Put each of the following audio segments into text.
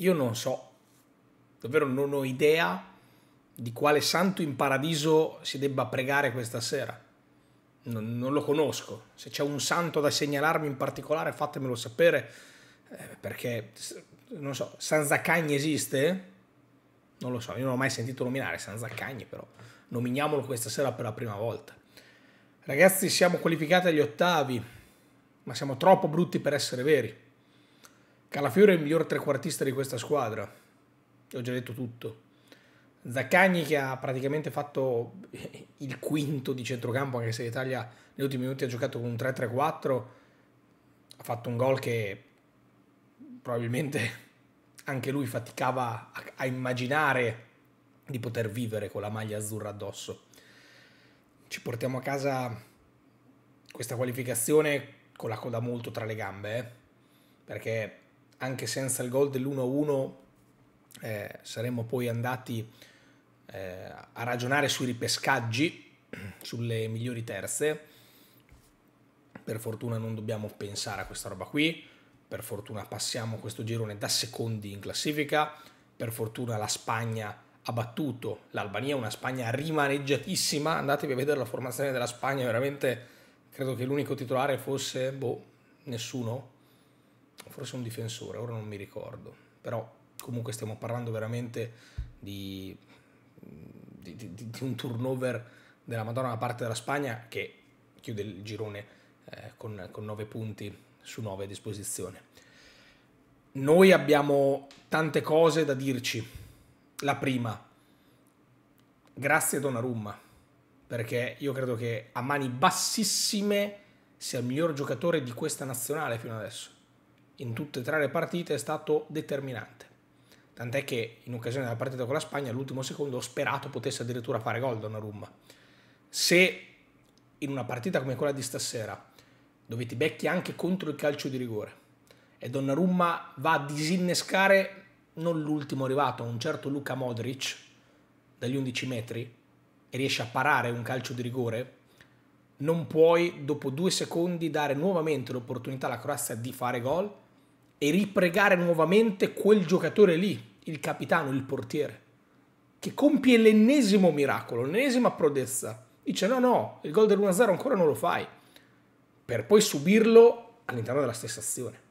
Io non so, davvero non ho idea di quale santo in paradiso si debba pregare questa sera. Non, non lo conosco. Se c'è un santo da segnalarmi in particolare, fatemelo sapere. Eh, perché, non so, San Zaccagni esiste? Non lo so, io non ho mai sentito nominare San Zaccagni, però nominiamolo questa sera per la prima volta. Ragazzi, siamo qualificati agli ottavi, ma siamo troppo brutti per essere veri. Calafiore è il miglior trequartista di questa squadra. Ho già detto tutto. Zaccagni che ha praticamente fatto il quinto di centrocampo, anche se l'Italia negli ultimi minuti ha giocato con un 3-3-4, ha fatto un gol che probabilmente anche lui faticava a, immaginare di poter vivere con la maglia azzurra addosso. Ci portiamo a casa questa qualificazione con la coda molto tra le gambe, eh? perché anche senza il gol dell'1-1 eh, saremmo poi andati eh, a ragionare sui ripescaggi, sulle migliori terze. Per fortuna non dobbiamo pensare a questa roba qui, per fortuna passiamo questo girone da secondi in classifica, per fortuna la Spagna ha battuto l'Albania, una Spagna rimaneggiatissima, andatevi a vedere la formazione della Spagna, veramente credo che l'unico titolare fosse, boh, nessuno, forse un difensore, ora non mi ricordo, però comunque stiamo parlando veramente di, di, di, di un turnover della Madonna da parte della Spagna che chiude il girone eh, con, con 9 punti su 9 a disposizione. Noi abbiamo tante cose da dirci. La prima, grazie a Donnarumma, perché io credo che a mani bassissime sia il miglior giocatore di questa nazionale fino adesso in tutte e tre le partite è stato determinante. Tant'è che in occasione della partita con la Spagna, all'ultimo secondo, ho sperato potesse addirittura fare gol Donnarumma. Se in una partita come quella di stasera, dove ti becchi anche contro il calcio di rigore, e Donnarumma va a disinnescare non l'ultimo arrivato, un certo Luca Modric, dagli 11 metri, e riesce a parare un calcio di rigore, non puoi dopo due secondi dare nuovamente l'opportunità alla Croazia di fare gol e ripregare nuovamente quel giocatore lì, il capitano, il portiere, che compie l'ennesimo miracolo, l'ennesima prodezza. Dice no, no, il gol dell'1-0 ancora non lo fai, per poi subirlo all'interno della stessa azione.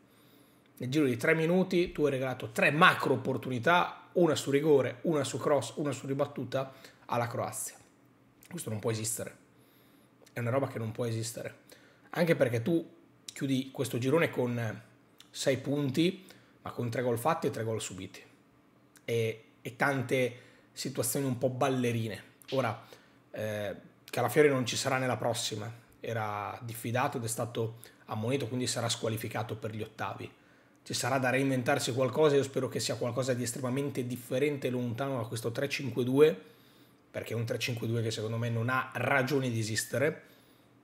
Nel giro di tre minuti tu hai regalato tre macro opportunità, una su rigore, una su cross, una su ribattuta alla Croazia. Questo non può esistere. È una roba che non può esistere. Anche perché tu chiudi questo girone con 6 punti, ma con 3 gol fatti e 3 gol subiti. E, e, tante situazioni un po' ballerine. Ora, eh, Calafiori non ci sarà nella prossima, era diffidato ed è stato ammonito, quindi sarà squalificato per gli ottavi. Ci sarà da reinventarsi qualcosa, io spero che sia qualcosa di estremamente differente e lontano da questo 3-5-2, perché è un 3-5-2 che secondo me non ha ragione di esistere,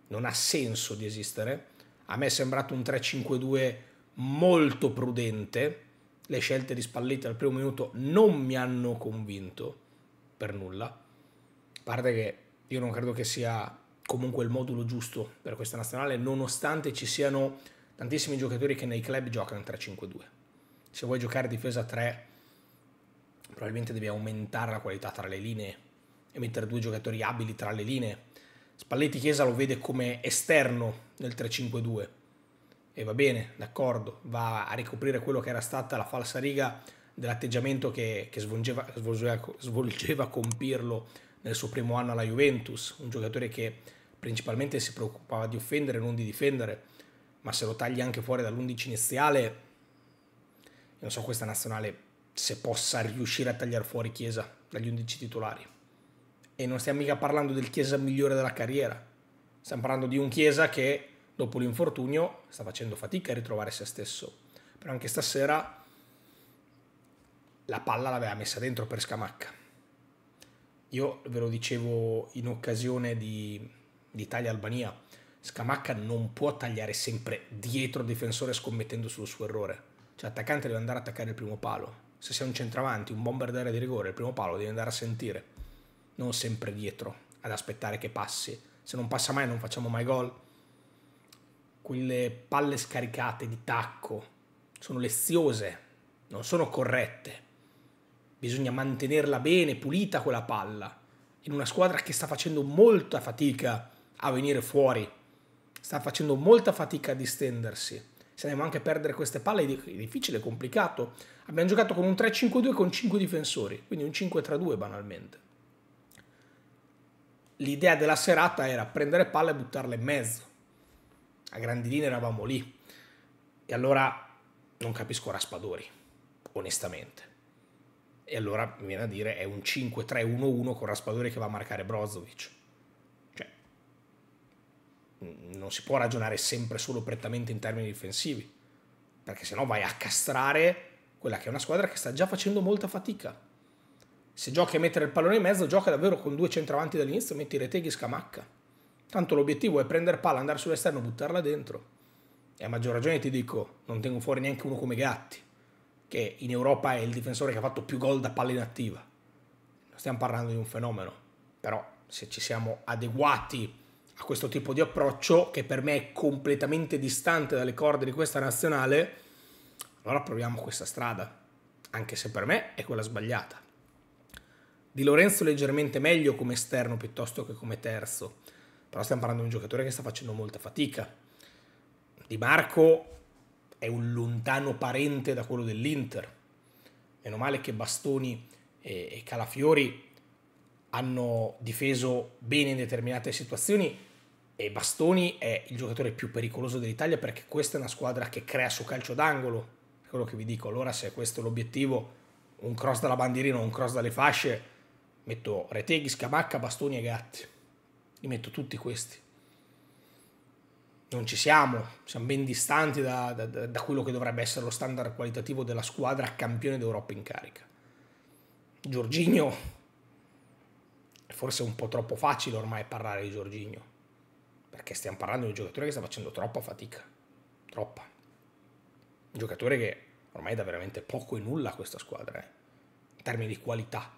non ha senso di esistere. A me è sembrato un 3-5-2 molto prudente. Le scelte di Spalletti al primo minuto non mi hanno convinto per nulla. A parte che io non credo che sia comunque il modulo giusto per questa nazionale, nonostante ci siano tantissimi giocatori che nei club giocano 3-5-2. Se vuoi giocare difesa 3, probabilmente devi aumentare la qualità tra le linee e mettere due giocatori abili tra le linee. Spalletti Chiesa lo vede come esterno nel 3-5-2 e va bene, d'accordo, va a ricoprire quello che era stata la falsa riga dell'atteggiamento che, che svolgeva, svolgeva, svolgeva con Pirlo nel suo primo anno alla Juventus, un giocatore che principalmente si preoccupava di offendere, non di difendere, ma se lo tagli anche fuori dall'11 iniziale, non so questa nazionale se possa riuscire a tagliare fuori Chiesa dagli 11 titolari. E non stiamo mica parlando del Chiesa migliore della carriera, stiamo parlando di un Chiesa che dopo l'infortunio sta facendo fatica a ritrovare se stesso, però anche stasera la palla l'aveva messa dentro per Scamacca. Io ve lo dicevo in occasione di, Italia-Albania, Scamacca non può tagliare sempre dietro il difensore scommettendo sul suo errore. Cioè l'attaccante deve andare a attaccare il primo palo. Se sei un centravanti, un bomber d'area di rigore, il primo palo devi andare a sentire. Non sempre dietro, ad aspettare che passi. Se non passa mai non facciamo mai gol quelle palle scaricate di tacco sono leziose, non sono corrette. Bisogna mantenerla bene, pulita quella palla, in una squadra che sta facendo molta fatica a venire fuori, sta facendo molta fatica a distendersi. Se andiamo anche a perdere queste palle è difficile, è complicato. Abbiamo giocato con un 3-5-2 con 5 difensori, quindi un 5-3-2 banalmente. L'idea della serata era prendere palle e buttarle in mezzo a grandi linee eravamo lì. E allora non capisco Raspadori, onestamente. E allora mi viene a dire è un 5-3-1-1 con Raspadori che va a marcare Brozovic. Cioè, non si può ragionare sempre solo prettamente in termini difensivi, perché sennò vai a castrare quella che è una squadra che sta già facendo molta fatica. Se giochi a mettere il pallone in mezzo, gioca davvero con due centravanti dall'inizio, metti Reteghi e Scamacca Tanto l'obiettivo è prendere palla, andare sull'esterno, buttarla dentro. E a maggior ragione ti dico, non tengo fuori neanche uno come Gatti, che in Europa è il difensore che ha fatto più gol da palla inattiva. Non stiamo parlando di un fenomeno, però se ci siamo adeguati a questo tipo di approccio, che per me è completamente distante dalle corde di questa nazionale, allora proviamo questa strada, anche se per me è quella sbagliata. Di Lorenzo leggermente meglio come esterno piuttosto che come terzo però stiamo parlando di un giocatore che sta facendo molta fatica. Di Marco è un lontano parente da quello dell'Inter. Meno male che Bastoni e Calafiori hanno difeso bene in determinate situazioni e Bastoni è il giocatore più pericoloso dell'Italia perché questa è una squadra che crea su calcio d'angolo. È quello che vi dico. Allora se questo è l'obiettivo, un cross dalla bandierina, un cross dalle fasce, metto Reteghi, Scamacca, Bastoni e Gatti li metto tutti questi. Non ci siamo, siamo ben distanti da, da, da quello che dovrebbe essere lo standard qualitativo della squadra campione d'Europa in carica. Giorginio, forse è un po' troppo facile ormai parlare di Giorginio, perché stiamo parlando di un giocatore che sta facendo troppa fatica, troppa. Un giocatore che ormai dà veramente poco e nulla a questa squadra, eh? in termini di qualità,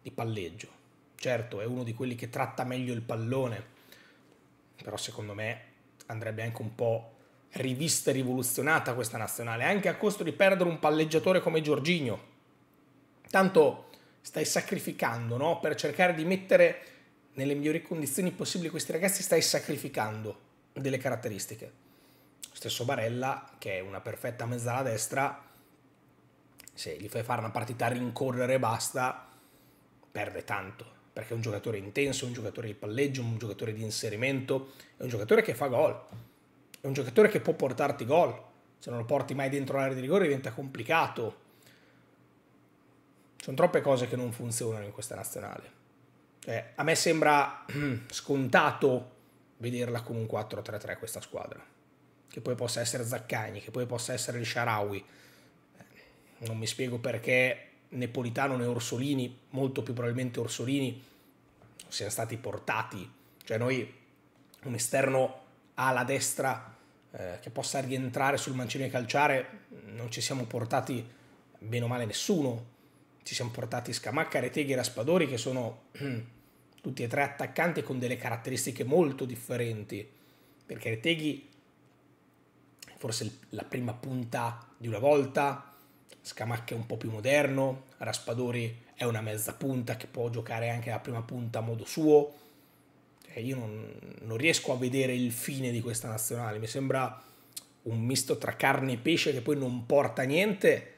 di palleggio certo è uno di quelli che tratta meglio il pallone, però secondo me andrebbe anche un po' rivista e rivoluzionata questa nazionale, anche a costo di perdere un palleggiatore come Giorginio. Tanto stai sacrificando, no? Per cercare di mettere nelle migliori condizioni possibili questi ragazzi, stai sacrificando delle caratteristiche. Stesso Barella, che è una perfetta mezzala destra, se gli fai fare una partita a rincorrere e basta, perde tanto perché è un giocatore intenso, è un giocatore di palleggio, un giocatore di inserimento, è un giocatore che fa gol, è un giocatore che può portarti gol, se non lo porti mai dentro l'area di rigore diventa complicato. Sono troppe cose che non funzionano in questa nazionale. Cioè, a me sembra mm, scontato vederla con un 4-3-3 questa squadra, che poi possa essere Zaccagni, che poi possa essere il Sharawi. Eh, non mi spiego perché né Politano né Orsolini, molto più probabilmente Orsolini, siano stati portati. Cioè noi un esterno alla destra eh, che possa rientrare sul mancino e calciare, non ci siamo portati bene o male nessuno. Ci siamo portati Scamacca, Reteghi e Raspadori che sono tutti e tre attaccanti con delle caratteristiche molto differenti. Perché Reteghi forse la prima punta di una volta, Scamacca è un po' più moderno, Raspadori è una mezza punta che può giocare anche la prima punta a modo suo. E cioè, io non, non riesco a vedere il fine di questa nazionale, mi sembra un misto tra carne e pesce che poi non porta a niente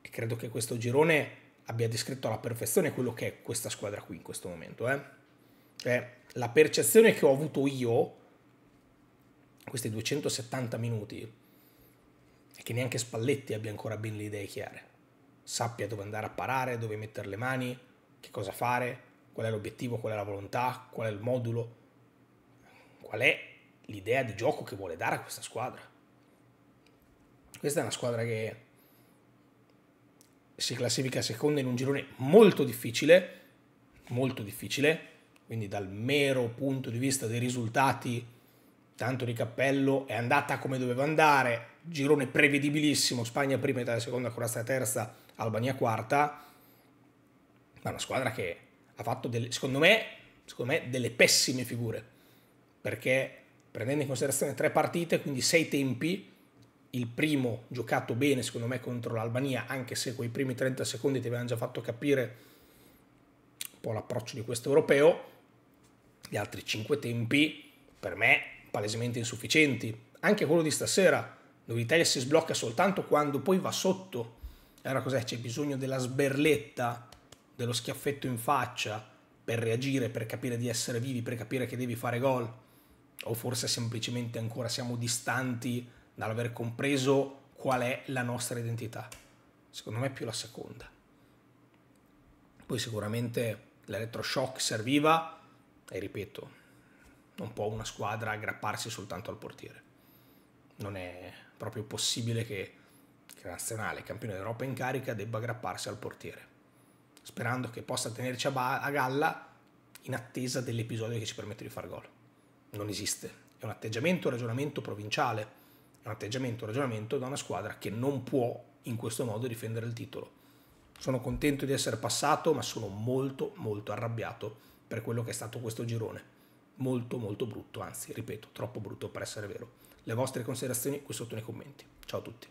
e credo che questo girone abbia descritto alla perfezione quello che è questa squadra qui in questo momento. Eh? Cioè, la percezione che ho avuto io, questi 270 minuti, che neanche Spalletti abbia ancora ben le idee chiare. Sappia dove andare a parare, dove mettere le mani, che cosa fare, qual è l'obiettivo, qual è la volontà, qual è il modulo, qual è l'idea di gioco che vuole dare a questa squadra. Questa è una squadra che si classifica seconda in un girone molto difficile, molto difficile, quindi dal mero punto di vista dei risultati tanto di cappello, è andata come doveva andare, girone prevedibilissimo, Spagna prima, Italia seconda, Croazia terza, Albania quarta, ma una squadra che ha fatto, delle, secondo, me, secondo me, delle pessime figure, perché prendendo in considerazione tre partite, quindi sei tempi, il primo giocato bene secondo me contro l'Albania, anche se quei primi 30 secondi ti avevano già fatto capire un po' l'approccio di questo europeo, gli altri cinque tempi per me palesemente insufficienti. Anche quello di stasera, dove l'Italia si sblocca soltanto quando poi va sotto. Allora cos'è? C'è bisogno della sberletta, dello schiaffetto in faccia per reagire, per capire di essere vivi, per capire che devi fare gol. O forse semplicemente ancora siamo distanti dall'aver compreso qual è la nostra identità. Secondo me è più la seconda. Poi sicuramente l'elettroshock serviva e ripeto, non può una squadra aggrapparsi soltanto al portiere. Non è proprio possibile che, che la nazionale, campione d'Europa in carica, debba aggrapparsi al portiere, sperando che possa tenerci a, ba- a galla in attesa dell'episodio che ci permette di far gol. Non esiste. È un atteggiamento, un ragionamento provinciale, è un atteggiamento, un ragionamento da una squadra che non può in questo modo difendere il titolo. Sono contento di essere passato, ma sono molto molto arrabbiato per quello che è stato questo girone molto molto brutto, anzi ripeto, troppo brutto per essere vero. Le vostre considerazioni qui sotto nei commenti. Ciao a tutti.